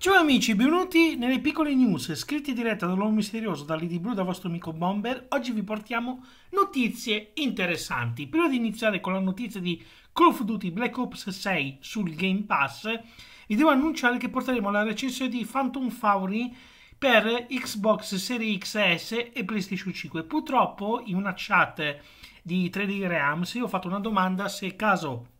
Ciao amici, benvenuti nelle piccole news scritte in diretta dall'uomo misterioso da dall'ID Blue, da vostro amico Bomber. Oggi vi portiamo notizie interessanti. Prima di iniziare con la notizia di Call of Duty Black Ops 6 sul Game Pass, vi devo annunciare che porteremo la recensione di Phantom Fury per Xbox Series XS e PlayStation 5. Purtroppo in una chat di 3D Realms io ho fatto una domanda se caso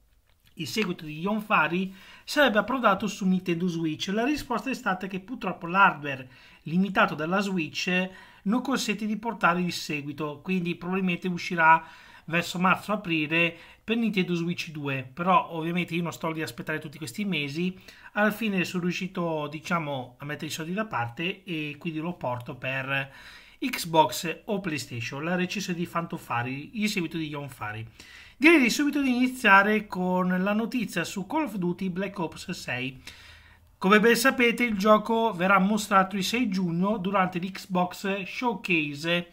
il seguito di Ion Fari sarebbe approdato su Nintendo Switch. La risposta è stata che purtroppo l'hardware limitato dalla Switch non consente di portare il seguito, quindi probabilmente uscirà verso marzo-aprile per Nintendo Switch 2. Però ovviamente io non sto lì ad aspettare tutti questi mesi, alla fine sono riuscito diciamo a mettere i soldi da parte e quindi lo porto per Xbox o PlayStation, la recessione di Fantofari, il seguito di Ion Fari. Direi subito di iniziare con la notizia su Call of Duty Black Ops 6. Come ben sapete il gioco verrà mostrato il 6 giugno durante l'Xbox Showcase, eh,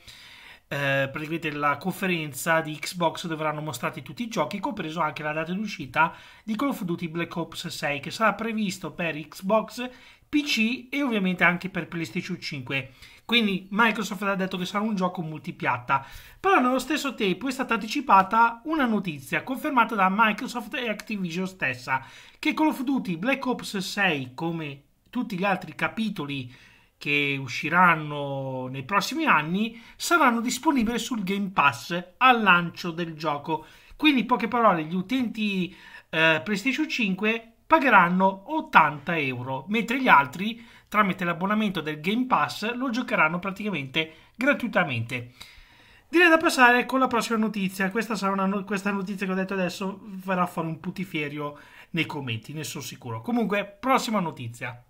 praticamente la conferenza di Xbox dove verranno mostrati tutti i giochi, compreso anche la data di uscita di Call of Duty Black Ops 6 che sarà previsto per Xbox, PC e ovviamente anche per PlayStation 5. Quindi Microsoft ha detto che sarà un gioco multipiatta. Però nello stesso tempo è stata anticipata una notizia confermata da Microsoft e Activision stessa che Call of Duty Black Ops 6, come tutti gli altri capitoli che usciranno nei prossimi anni, saranno disponibili sul Game Pass al lancio del gioco. Quindi, in poche parole, gli utenti eh, PlayStation 5 pagheranno 80 euro, mentre gli altri, tramite l'abbonamento del Game Pass, lo giocheranno praticamente gratuitamente. Direi da passare con la prossima notizia. Questa, sarà una no- questa notizia che ho detto adesso farà fare un putiferio nei commenti, ne sono sicuro. Comunque, prossima notizia.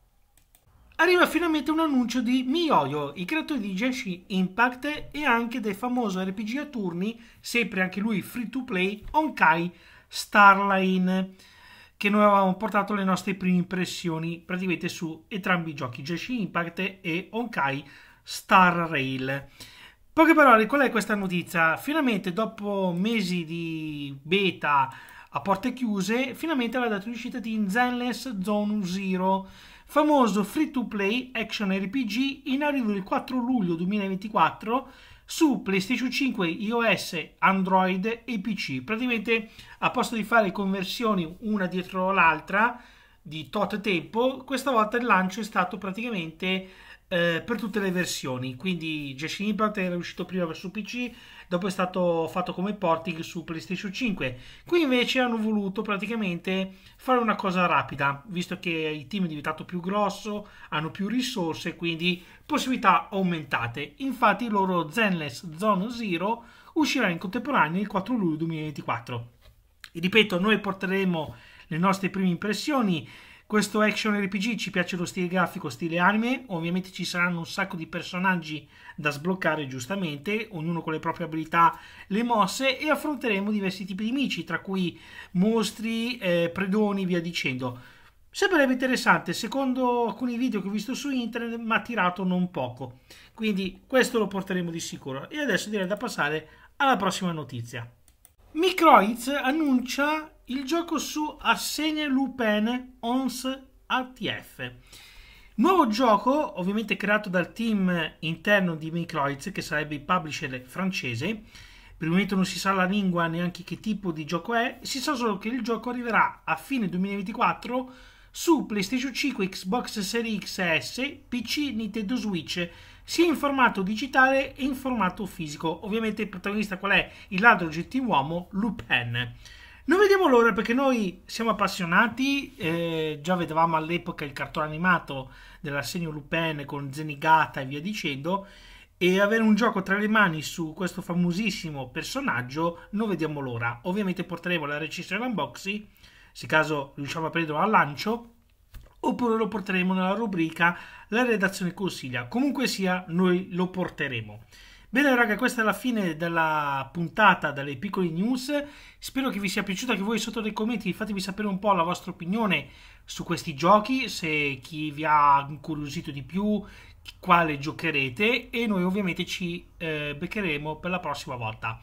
Arriva finalmente un annuncio di MiYoYo, il creatore di Genshin Impact e anche del famoso RPG a turni, sempre anche lui free to play, Onkai Starline che noi avevamo portato le nostre prime impressioni praticamente su entrambi i giochi, Genshin Impact e Honkai Star Rail. Poche parole, qual è questa notizia? Finalmente, dopo mesi di beta a porte chiuse, finalmente la data di uscita di Zenless Zone Zero, famoso free-to-play action RPG in arrivo il 4 luglio 2024 su PlayStation 5, iOS, Android e PC. Praticamente a posto di fare conversioni una dietro l'altra, di tot tempo, questa volta il lancio è stato praticamente eh, per tutte le versioni, quindi Genshin Impact era uscito prima su PC, dopo è stato fatto come porting su PlayStation 5. Qui invece hanno voluto praticamente fare una cosa rapida, visto che il team è diventato più grosso, hanno più risorse, quindi possibilità aumentate. Infatti il loro Zenless Zone Zero uscirà in contemporanea il 4 luglio 2024. E ripeto, noi porteremo le nostre prime impressioni. Questo action RPG ci piace lo stile grafico, stile anime, ovviamente ci saranno un sacco di personaggi da sbloccare giustamente, ognuno con le proprie abilità, le mosse e affronteremo diversi tipi di nemici, tra cui mostri, eh, predoni, via dicendo. Sembrerebbe interessante, secondo alcuni video che ho visto su internet mi ha tirato non poco, quindi questo lo porteremo di sicuro. E adesso direi da passare alla prossima notizia. Microids annuncia il gioco su Arsène Lupin Ons ATF. Nuovo gioco, ovviamente creato dal team interno di Mikloitz, che sarebbe il publisher francese. Per il momento non si sa la lingua neanche che tipo di gioco è, si sa solo che il gioco arriverà a fine 2024 su PlayStation 5, Xbox Series XS, PC, Nintendo Switch, sia in formato digitale che in formato fisico. Ovviamente il protagonista qual è? Il ladro gentiluomo Lupin. Non vediamo l'ora perché noi siamo appassionati, eh, già vedevamo all'epoca il cartone animato dell'assegno Lupin con Zenigata e via dicendo, e avere un gioco tra le mani su questo famosissimo personaggio non vediamo l'ora. Ovviamente porteremo la recensione unboxing, se caso riusciamo a prenderlo al lancio, oppure lo porteremo nella rubrica La redazione consiglia. Comunque sia, noi lo porteremo. Bene raga, questa è la fine della puntata delle piccole news. Spero che vi sia piaciuta anche voi sotto nei commenti, fatemi sapere un po' la vostra opinione su questi giochi, se chi vi ha incuriosito di più, quale giocherete e noi ovviamente ci eh, beccheremo per la prossima volta.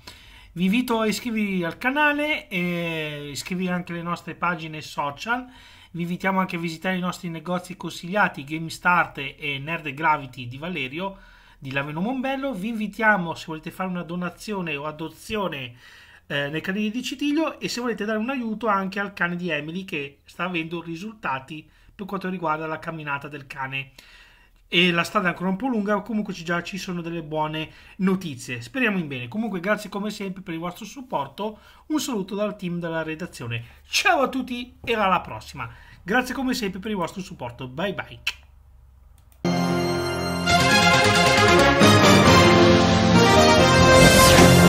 Vi invito a iscrivervi al canale e iscrivervi anche alle nostre pagine social. Vi invitiamo anche a visitare i nostri negozi consigliati GameStart e Nerd Gravity di Valerio di Laveno Mombello. Vi invitiamo, se volete fare una donazione o adozione eh, nel canile di Citiglio e se volete dare un aiuto anche al cane di Emily che sta avendo risultati per quanto riguarda la camminata del cane. E la strada è ancora un po' lunga, comunque già ci sono delle buone notizie. Speriamo in bene. Comunque grazie come sempre per il vostro supporto. Un saluto dal team della redazione. Ciao a tutti e alla prossima. Grazie come sempre per il vostro supporto. Bye bye.